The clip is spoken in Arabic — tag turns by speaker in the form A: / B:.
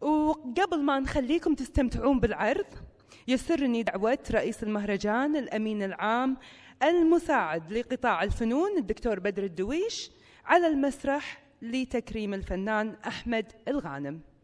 A: وقبل ما نخليكم تستمتعون بالعرض يسرني دعوة رئيس المهرجان الأمين العام المساعد لقطاع الفنون الدكتور بدر الدويش على المسرح لتكريم الفنان أحمد الغانم